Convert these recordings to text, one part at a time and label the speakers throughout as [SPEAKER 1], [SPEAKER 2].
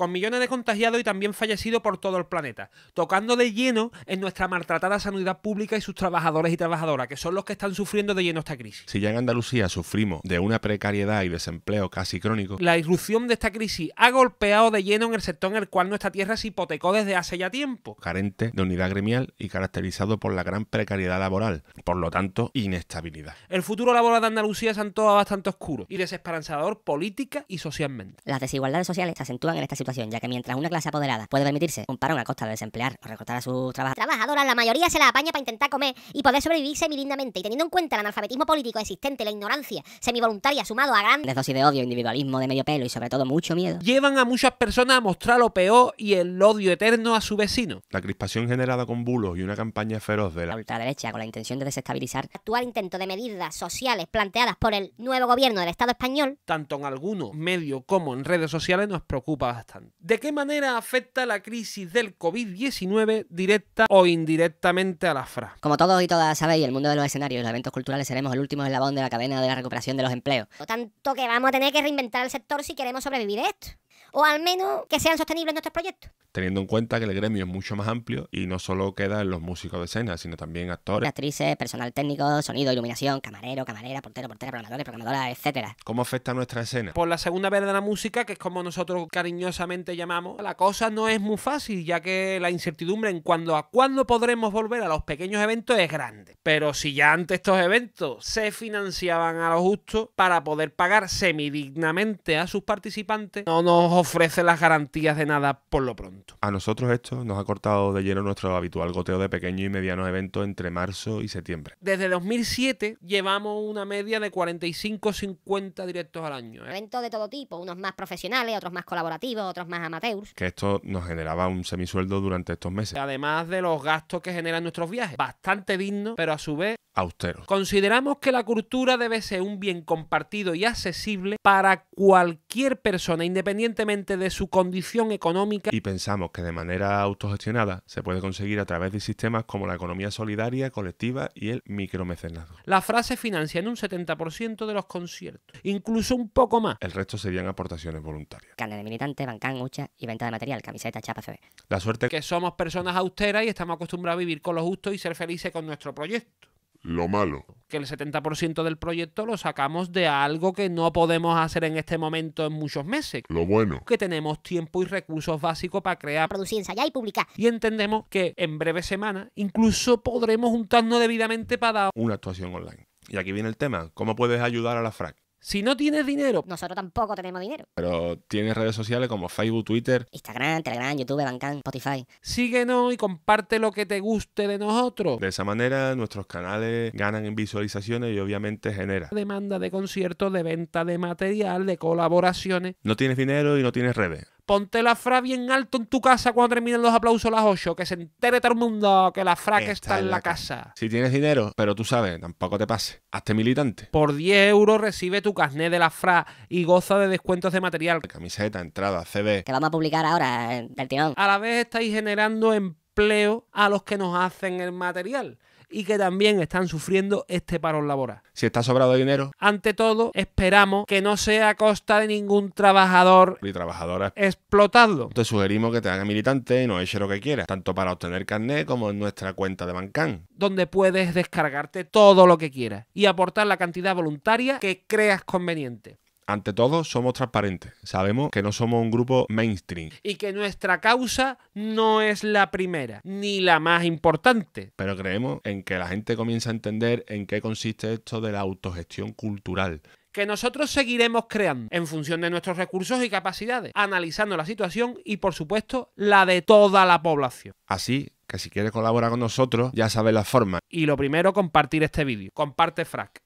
[SPEAKER 1] con millones de contagiados y también fallecidos por todo el planeta, tocando de lleno en nuestra maltratada sanidad pública y sus trabajadores y trabajadoras, que son los que están sufriendo de lleno esta crisis.
[SPEAKER 2] Si ya en Andalucía sufrimos de una precariedad y desempleo casi crónico,
[SPEAKER 1] la irrupción de esta crisis ha golpeado de lleno en el sector en el cual nuestra tierra se hipotecó desde hace ya tiempo.
[SPEAKER 2] Carente de unidad gremial y caracterizado por la gran precariedad laboral, por lo tanto, inestabilidad.
[SPEAKER 1] El futuro laboral de Andalucía se todo bastante oscuro y desesperanzador política y socialmente. Las desigualdades sociales se acentúan en esta situación ya que mientras una clase apoderada puede permitirse un parón a costa de desemplear o recortar a sus trabajadores, trabajadoras, la mayoría se la apaña para intentar comer y poder sobrevivir semilindamente. Y teniendo en cuenta el analfabetismo político existente, la ignorancia semivoluntaria sumado a grandes dosis de odio, individualismo de medio pelo y sobre todo mucho miedo, llevan a muchas personas a mostrar lo peor y el odio eterno a su vecino. La crispación generada con bulos y una campaña feroz de la, la ultraderecha con la intención de desestabilizar actual intento de medidas sociales planteadas por el nuevo gobierno del Estado español, tanto en algunos medios como en redes sociales nos preocupa bastante. ¿De qué manera afecta la crisis del COVID-19 directa o indirectamente a la FRA? Como todos y todas sabéis, el mundo de los escenarios y los eventos culturales seremos el último eslabón de la cadena de la recuperación de los empleos. Por tanto que vamos a tener que reinventar el sector si queremos sobrevivir esto. O al menos que sean sostenibles nuestros proyectos
[SPEAKER 2] teniendo en cuenta que el gremio es mucho más amplio y no solo queda en los músicos de escena, sino también actores.
[SPEAKER 1] Actrices, personal técnico, sonido, iluminación, camarero, camarera, portero, portera, programadores, programadoras, etcétera.
[SPEAKER 2] ¿Cómo afecta nuestra escena?
[SPEAKER 1] Por la segunda vez de la música, que es como nosotros cariñosamente llamamos, la cosa no es muy fácil, ya que la incertidumbre en cuanto a cuándo podremos volver a los pequeños eventos es grande. Pero si ya antes estos eventos se financiaban a lo justo para poder pagar semidignamente a sus participantes, no nos ofrece las garantías de nada por lo pronto.
[SPEAKER 2] A nosotros esto nos ha cortado de lleno nuestro habitual goteo de pequeños y medianos eventos entre marzo y septiembre.
[SPEAKER 1] Desde 2007 llevamos una media de 45-50 directos al año. ¿eh? Eventos de todo tipo, unos más profesionales, otros más colaborativos, otros más amateurs.
[SPEAKER 2] Que esto nos generaba un semisueldo durante estos meses.
[SPEAKER 1] Además de los gastos que generan nuestros viajes. Bastante digno, pero a su vez austeros. Consideramos que la cultura debe ser un bien compartido y accesible para cualquier persona, independientemente de su condición económica. Y
[SPEAKER 2] pensamos que de manera autogestionada se puede conseguir a través de sistemas como la economía solidaria, colectiva y el micromecenado
[SPEAKER 1] La frase financia en un 70% de los conciertos, incluso un poco más. El resto serían aportaciones voluntarias. de militante, bancán, y venta de material, camiseta, chapa, La suerte es que somos personas austeras y estamos acostumbrados a vivir con lo justo y ser felices con nuestro proyecto
[SPEAKER 2] lo malo.
[SPEAKER 1] Que el 70% del proyecto lo sacamos de algo que no podemos hacer en este momento en muchos meses. Lo bueno. Que tenemos tiempo y recursos básicos para crear, producir, ensayar y publicar. Y entendemos que en breves semanas incluso podremos juntarnos debidamente para dar
[SPEAKER 2] una actuación online. Y aquí viene el tema, ¿cómo puedes ayudar a
[SPEAKER 1] la FRAC? Si no tienes dinero. Nosotros tampoco tenemos dinero. Pero tienes redes sociales como Facebook, Twitter. Instagram, Telegram, YouTube, Bancan, Spotify. Síguenos y comparte lo que te guste de
[SPEAKER 2] nosotros. De esa manera nuestros canales ganan en visualizaciones y obviamente genera.
[SPEAKER 1] Demanda de conciertos, de venta de material, de colaboraciones.
[SPEAKER 2] No tienes dinero y no tienes redes.
[SPEAKER 1] Ponte la fra bien alto en tu casa cuando terminen los aplausos a las 8. Que se entere todo el mundo que la fra que está, en la casa.
[SPEAKER 2] Si tienes dinero, pero tú sabes, tampoco te pase. Hazte militante. Por 10 euros
[SPEAKER 1] recibe tu carnet de la fra y goza de descuentos de material. Camiseta, entrada, CD. Que vamos a publicar ahora, eh, el tirón. A la vez estáis generando empleo a los que nos hacen el material y que también están sufriendo este paro laboral.
[SPEAKER 2] Si está sobrado dinero.
[SPEAKER 1] Ante todo, esperamos que no sea a costa de ningún trabajador
[SPEAKER 2] y trabajadora
[SPEAKER 1] explotarlo.
[SPEAKER 2] Te sugerimos que te hagas militante y no eche lo que quieras, tanto para obtener carnet como en nuestra cuenta de bancán,
[SPEAKER 1] donde puedes descargarte todo lo que quieras y aportar la cantidad voluntaria que creas conveniente
[SPEAKER 2] ante todo, somos transparentes. Sabemos que no somos un grupo mainstream.
[SPEAKER 1] Y que nuestra causa no es la primera, ni la más importante.
[SPEAKER 2] Pero creemos en que la gente comienza a entender en qué consiste esto de la autogestión cultural
[SPEAKER 1] que nosotros seguiremos creando en función de nuestros recursos y capacidades, analizando la situación y por supuesto la de toda la población.
[SPEAKER 2] Así que si quieres colaborar con nosotros, ya sabes la forma.
[SPEAKER 1] Y lo primero, compartir este vídeo. Comparte Frac.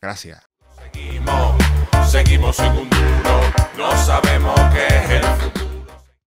[SPEAKER 2] Gracias. Seguimos seguimos en un duro, no sabemos qué es el futuro.